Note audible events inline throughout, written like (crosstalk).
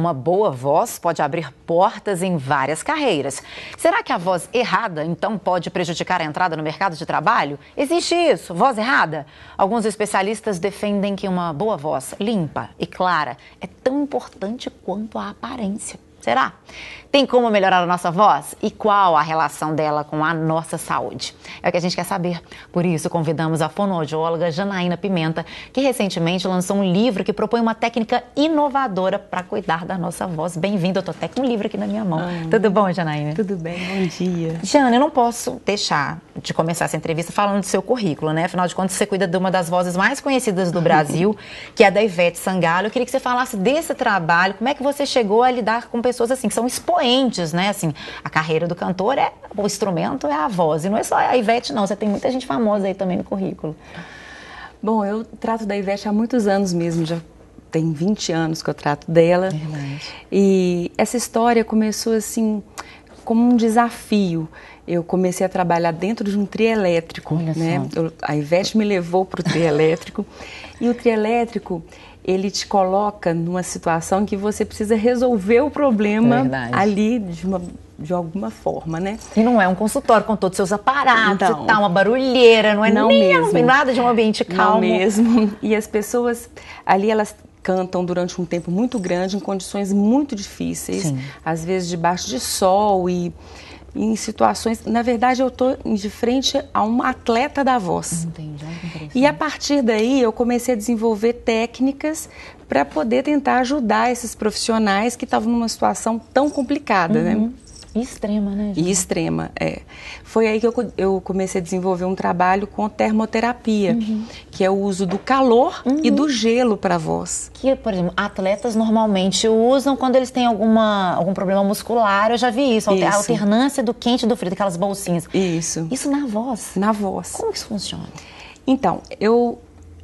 Uma boa voz pode abrir portas em várias carreiras. Será que a voz errada, então, pode prejudicar a entrada no mercado de trabalho? Existe isso, voz errada? Alguns especialistas defendem que uma boa voz limpa e clara é tão importante quanto a aparência. Será? Tem como melhorar a nossa voz? E qual a relação dela com a nossa saúde? É o que a gente quer saber. Por isso, convidamos a fonoaudióloga Janaína Pimenta, que recentemente lançou um livro que propõe uma técnica inovadora para cuidar da nossa voz. Bem-vinda, eu estou até com um livro aqui na minha mão. Ah. Tudo bom, Janaína? Tudo bem, bom dia. Jana, eu não posso deixar de começar essa entrevista falando do seu currículo, né? Afinal de contas, você cuida de uma das vozes mais conhecidas do Brasil, (laughs) que é a da Ivete Sangalo. Eu queria que você falasse desse trabalho, como é que você chegou a lidar com pessoas pessoas assim que são expoentes, né? Assim, a carreira do cantor é o instrumento é a voz e não é só a Ivete não, você tem muita gente famosa aí também no currículo. Bom, eu trato da Ivete há muitos anos mesmo, já tem 20 anos que eu trato dela. Verdade. E essa história começou assim como um desafio eu comecei a trabalhar dentro de um trielétrico. né? a Ivete me levou para o trielétrico. e o trielétrico, ele te coloca numa situação que você precisa resolver o problema ali de uma de alguma forma, né? E não é um consultório com todos os seus aparatos então, e tal, uma barulheira, não é não nem mesmo. nada de um ambiente calmo. Não mesmo. E as pessoas ali elas cantam durante um tempo muito grande em condições muito difíceis, Sim. às vezes debaixo de sol e em situações. Na verdade, eu estou de frente a um atleta da voz. Entendi. E a partir daí, eu comecei a desenvolver técnicas para poder tentar ajudar esses profissionais que estavam numa situação tão complicada, né? uhum. né? E extrema, né? Gente? E extrema, é. Foi aí que eu, eu, comecei a desenvolver um trabalho com termoterapia, uhum. que é o uso do calor uhum. e do gelo para a voz. Que, por exemplo, atletas normalmente usam quando eles têm alguma, algum problema muscular, eu já vi isso, isso. a alternância do quente e do frio, aquelas bolsinhas. Isso. Isso na voz. Na voz. Como isso funciona? Então, eu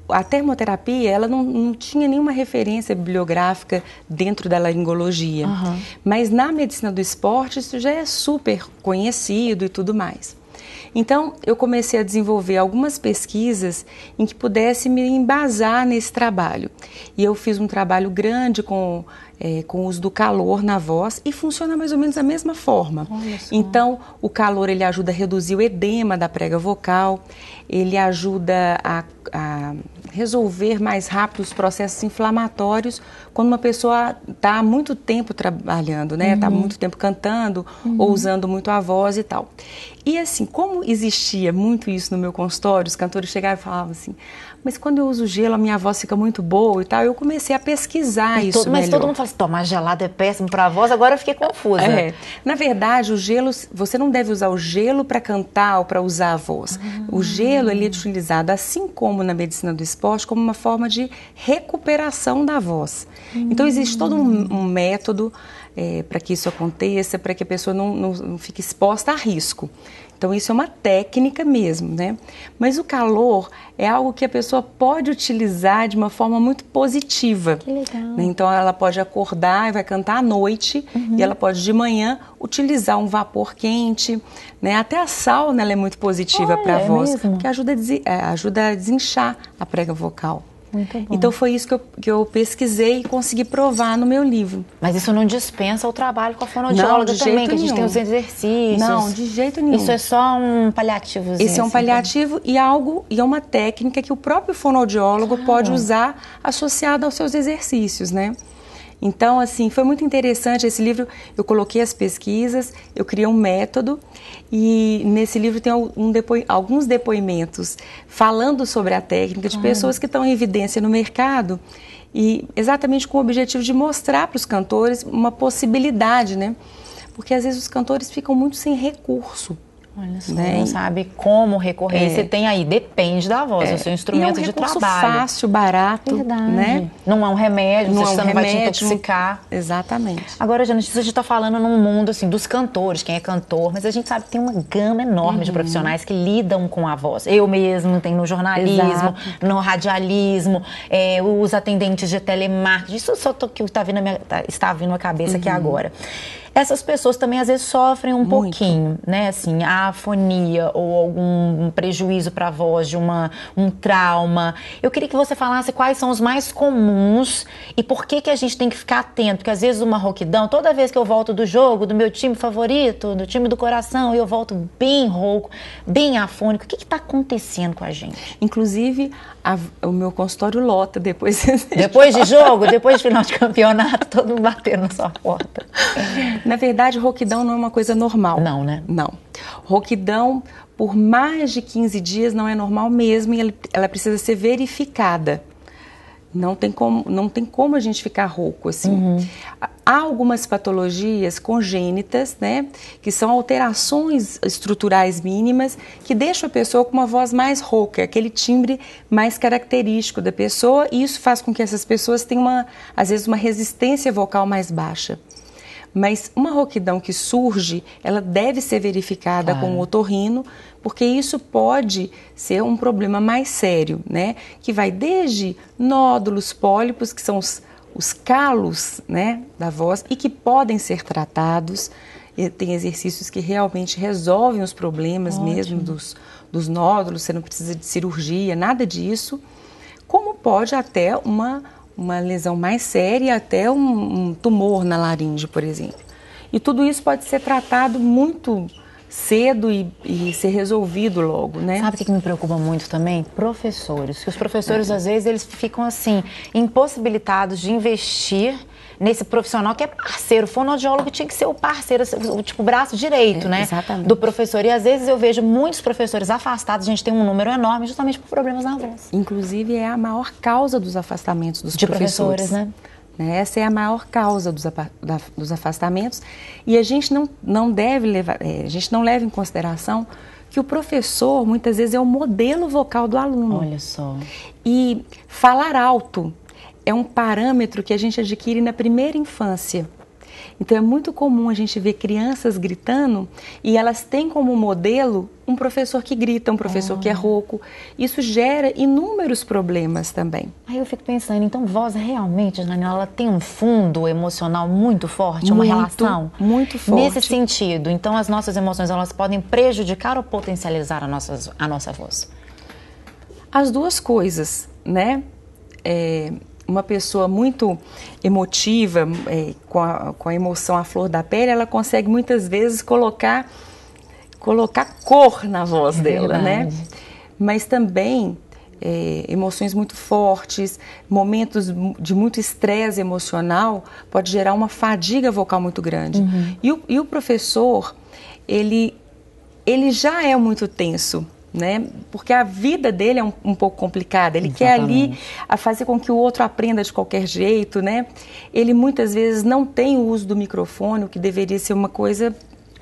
a termoterapia ela não, não, tinha nenhuma referência bibliográfica dentro da laringologia, uhum. mas na medicina do esporte isso já é super conhecido e tudo mais. Então eu comecei a desenvolver algumas pesquisas em que pudesse me embasar nesse trabalho e eu fiz um trabalho grande com é, com o uso do calor na voz e funciona mais ou menos da mesma forma. Então, o calor ele ajuda a reduzir o edema da prega vocal, ele ajuda a, a resolver mais rápido os processos inflamatórios quando uma pessoa está há muito tempo trabalhando, né? Está uhum. muito tempo cantando uhum. ou usando muito a voz e tal. E assim, como existia muito isso no meu consultório, os cantores chegavam e falavam assim: mas quando eu uso gelo, a minha voz fica muito boa e tal. Eu comecei a pesquisar e isso. Todo, mas melhor. todo mundo fala assim: tomar gelado é péssimo para a voz, agora eu fiquei confusa. É. Na verdade, o gelo, você não deve usar o gelo para cantar ou para usar a voz. Ah. O gelo ele é utilizado, assim como na medicina do esporte, como uma forma de recuperação da voz. Então, hum. Então, existe todo um, um método é, eh, para que isso aconteça, para que a pessoa não, não, não fique exposta a risco. Então isso é uma técnica mesmo, né? Mas o calor é algo que a pessoa pode utilizar de uma forma muito positiva. Que legal. Né? Então ela pode acordar e vai cantar à noite uhum. e ela pode de manhã utilizar um vapor quente, né? Até a sauna é muito positiva ah, para a é voz, mesmo? ajuda a, des... É, ajuda a desinchar a prega vocal. Então foi isso que eu, que eu pesquisei e consegui provar no meu livro. Mas isso não dispensa o trabalho com a fonoaudióloga não, também, que a gente nenhum. tem os exercícios. Não, de jeito nenhum. Isso é só um paliativo. Isso é um assim, tá? paliativo então. e algo e é uma técnica que o próprio fonoaudiólogo claro. pode usar associada aos seus exercícios, né? Então, assim, foi muito interessante esse livro. Eu coloquei as pesquisas, eu criei um método e nesse livro tem um depo... alguns depoimentos falando sobre a técnica de ah. pessoas que estão em evidência no mercado e exatamente com o objetivo de mostrar para os cantores uma possibilidade, né? Porque às vezes os cantores ficam muito sem recurso Olha só, não né? sabe como recorrer. É. Você tem aí, depende da voz, é, o seu instrumento trabalho. é um de trabalho. fácil, barato, Verdade. né? Não é um remédio, não, é um você remédio, não vai te intoxicar. Exatamente. Agora, Janice, a gente está falando num mundo, assim, dos cantores, quem é cantor, mas a gente sabe que tem uma gama enorme uhum. de profissionais que lidam com a voz. Eu mesmo tenho no jornalismo, Exato. no radialismo, é, os atendentes de telemarketing, isso só tô, que tá vindo minha, tá, está vindo à cabeça uhum. aqui agora essas pessoas também às vezes sofrem um Muito. pouquinho, né? Assim, a afonia ou algum prejuízo para a voz de uma, um trauma. Eu queria que você falasse quais são os mais comuns e por que que a gente tem que ficar atento, porque às vezes uma rouquidão, toda vez que eu volto do jogo, do meu time favorito, do time do coração, eu volto bem rouco, bem afônico. O que está acontecendo com a gente? Inclusive, a, o meu consultório lota depois. (laughs) Depois de jogo, depois de final de campeonato, (laughs) todo mundo batendo na sua porta. Na verdade, roquidão não é uma coisa normal. Não, né? Não. Roquidão por mais de 15 dias não é normal mesmo e ela precisa ser verificada. Não tem como, não tem como a gente ficar rouco assim. Uhum. Há algumas patologias congênitas, né, que são alterações estruturais mínimas que deixam a pessoa com uma voz mais rouca, aquele timbre mais característico da pessoa, e isso faz com que essas pessoas tenham uma, às vezes uma resistência vocal mais baixa. Mas uma rouquidão que surge, ela deve ser verificada claro. com o otorrino, porque isso pode ser um problema mais sério, né? Que vai desde nódulos, pólipos, que são os, os calos, né, da voz e que podem ser tratados. E tem exercícios que realmente resolvem os problemas Ótimo. mesmo dos, dos nódulos, você não precisa de cirurgia, nada disso. Como pode até uma uma lesão mais séria, até um, um tumor na laringe, por exemplo. E tudo isso pode ser tratado muito cedo e, e, ser resolvido logo, né? Sabe o que me preocupa muito também? Professores. Que os professores, é. às vezes, eles ficam assim, impossibilitados de investir nesse profissional que é parceiro. O fonoaudiólogo tinha que ser o parceiro, o tipo braço direito, é, né? Exatamente. Do professor. E às vezes eu vejo muitos professores afastados, a gente tem um número enorme justamente por problemas na voz. Inclusive é a maior causa dos afastamentos dos De professores, professores né? né? Essa é a maior causa dos, afastamentos e a gente não, não deve levar, é, a gente não leva em consideração que o professor muitas vezes é o modelo vocal do aluno. Olha só. E falar alto é um parâmetro que a gente adquire na primeira infância. Então é muito comum a gente ver crianças gritando e elas têm como modelo um professor que grita, um professor é. que é ah. rouco. Isso gera inúmeros problemas também. Aí eu fico pensando, então voz realmente, Janina, ela tem um fundo emocional muito forte, muito, uma relação muito forte. Nesse sentido, então as nossas emoções elas podem prejudicar ou potencializar a nossa, a nossa voz. As duas coisas, né? É, uma pessoa muito emotiva, é, com, a, com a emoção à flor da pele, ela consegue muitas vezes colocar, colocar cor na voz é dela, né? Mas também é, emoções muito fortes, momentos de muito estresse emocional, pode gerar uma fadiga vocal muito grande. Uhum. E, o, e o professor, ele, ele já é muito tenso né? Porque a vida dele é um, um pouco complicada. Ele Exatamente. quer ali a fazer com que o outro aprenda de qualquer jeito, né? Ele muitas vezes não tem o uso do microfone, o que deveria ser uma coisa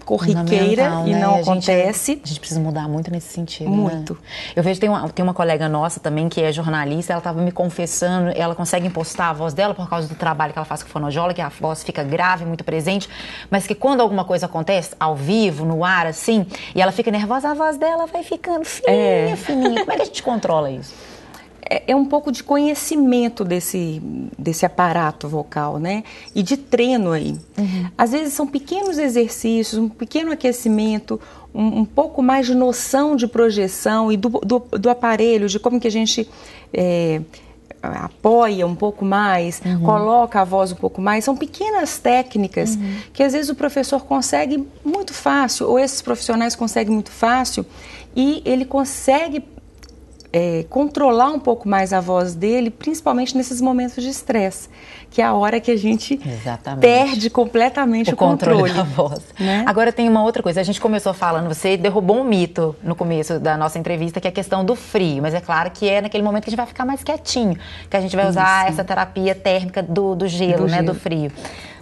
corriqueira e né? não a é- acontece. Gente, a gente precisa mudar muito nesse sentido. Né? Muito. Né? Eu vejo, tem uma, tem uma colega nossa também que é jornalista, ela estava me confessando, ela consegue impostar a voz dela por causa do trabalho que ela faz com fonojola, que a voz fica grave, muito presente, mas que quando alguma coisa acontece, ao vivo, no ar, assim, e ela fica nervosa, a voz dela vai ficando fininha, é. fininha. Como é que a gente controla isso? É, é, um pouco de conhecimento desse, desse aparato vocal, né? E de treino aí. Uhum. Às vezes são pequenos exercícios, um pequeno aquecimento, um, um, pouco mais de noção de projeção e do, do, do aparelho, de como que a gente é, apoia um pouco mais, uhum. coloca a voz um pouco mais. São pequenas técnicas uhum. que às vezes o professor consegue muito fácil, ou esses profissionais conseguem muito fácil, e ele consegue é, controlar um pouco mais a voz dele, principalmente nesses momentos de estresse, que é a hora que a gente Exatamente. perde completamente o, o controle, controle. da voz. Né? Agora tem uma outra coisa, a gente começou falando, você derrubou um mito no começo da nossa entrevista, que é a questão do frio, mas é claro que é naquele momento que a gente vai ficar mais quietinho, que a gente vai usar Isso. essa terapia térmica do, do gelo, do né, gelo. do frio.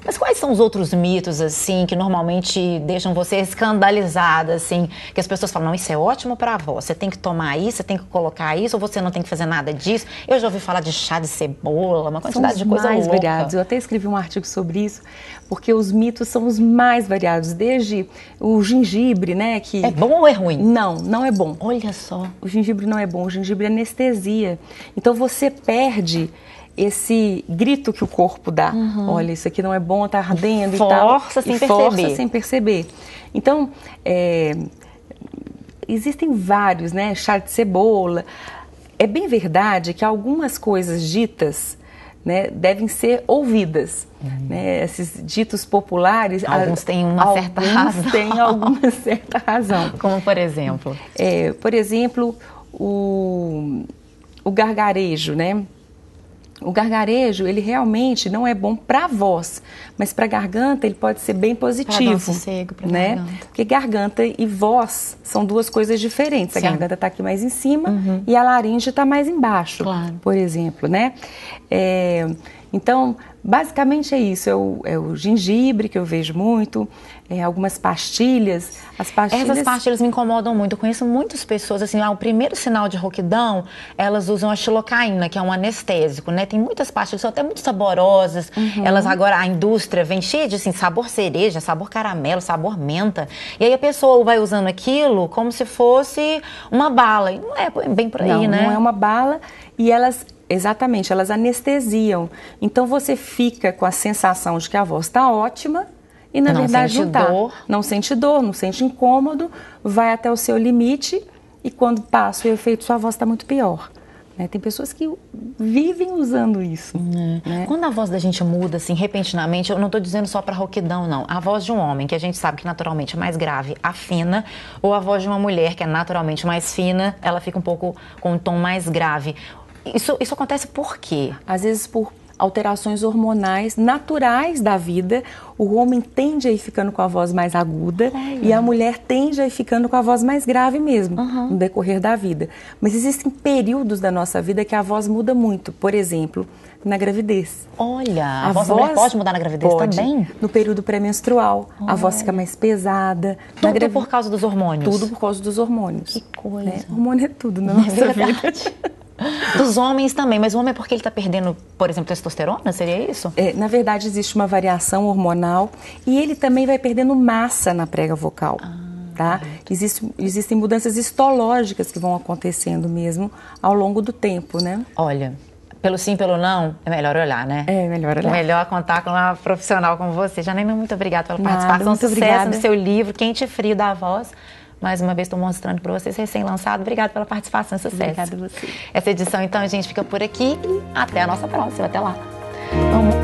Mas quais são os outros mitos, assim, que normalmente deixam você escandalizada, assim, que as pessoas falam, não, isso é ótimo para avó, você tem que tomar isso, você tem que colocar isso, ou você não tem que fazer nada disso. Eu já ouvi falar de chá de cebola, uma quantidade de coisa mais variados. Eu até escrevi um artigo sobre isso, porque os mitos são os mais variados, desde o gengibre, né, que... É bom ou é ruim? Não, não é bom. Olha só. O gengibre não é bom, o gengibre é anestesia. Então você perde esse grito que o corpo dá. Uhum. Olha, isso aqui não é bom, tá ardendo força e tal. Força sem perceber. Força sem perceber. Então, é, existem vários, né? Chá de cebola. É bem verdade que algumas coisas ditas né, devem ser ouvidas. Uhum. Né, esses ditos populares. Alguns a, têm uma alguns certa razão. têm (laughs) alguma certa razão. Como, por exemplo? É, por exemplo, o, o gargarejo, né? O gargarejo, ele realmente não é bom para a voz, mas para a garganta ele pode ser bem positivo, pra sossego, pra né? Garganta. Porque garganta e voz são duas coisas diferentes. Sim. A garganta está aqui mais em cima uhum. e a laringe está mais embaixo, claro. por exemplo, né? É, então, Basicamente é isso, é o, é o, gengibre que eu vejo muito, é algumas pastilhas. As pastilhas... Essas pastilhas me incomodam muito. Eu conheço muitas pessoas, assim, lá ah, o primeiro sinal de roquidão, elas usam a xilocaína, que é um anestésico, né? Tem muitas pastilhas, são até muito saborosas. Uhum. Elas agora, a indústria vem cheia de, assim, sabor cereja, sabor caramelo, sabor menta. E aí a pessoa vai usando aquilo como se fosse uma bala. E não é bem por aí, não, né? Não é uma bala e elas exatamente, elas anestesiam. Então você fica com a sensação de que a voz está ótima e na não verdade não tá. dor Não sente dor, não sente incômodo, vai até o seu limite e quando passa o efeito sua voz está muito pior. Né? Tem pessoas que vivem usando isso. É. Né? Quando a voz da gente muda, assim, repentinamente, eu não estou dizendo só para roquidão, não. A voz de um homem, que a gente sabe que naturalmente é mais grave, afina, ou a voz de uma mulher, que é naturalmente mais fina, ela fica um pouco com um tom mais grave. Isso, isso acontece por quê? Às vezes por alterações hormonais naturais da vida. O homem tende a ir ficando com a voz mais aguda e a mulher tende a ir ficando com a voz mais grave mesmo uhum. no decorrer da vida. Mas existem períodos da nossa vida que a voz muda muito. Por exemplo, na gravidez. Olha, a, a voz, voz pode mudar na gravidez pode. também? No período pré-menstrual, a voz fica mais pesada. Tudo gravi... por causa dos hormônios? Tudo por causa dos hormônios. Que coisa. Né? Hormônio é tudo na (laughs) é nossa é vida. (laughs) Dos homens também, mas o homem é porque ele está perdendo, por exemplo, testosterona? Seria isso? É, na verdade, existe uma variação hormonal e ele também vai perdendo massa na prega vocal. Ah. Tá? tá? Existe, existem mudanças histológicas que vão acontecendo mesmo ao longo do tempo, né? Olha, pelo sim, pelo não, é melhor olhar, né? É melhor olhar. É melhor contar com uma profissional como você. Janine, muito obrigada pela participação. Nada, muito Sucesso obrigada. no seu livro, Quente e Frio da Voz. Mais uma vez estou mostrando para vocês recém-lançado. Obrigada pela participação, sucesso. Obrigada a você. Essa edição, então, a gente fica por aqui e até a nossa próxima. Até lá. Vamos.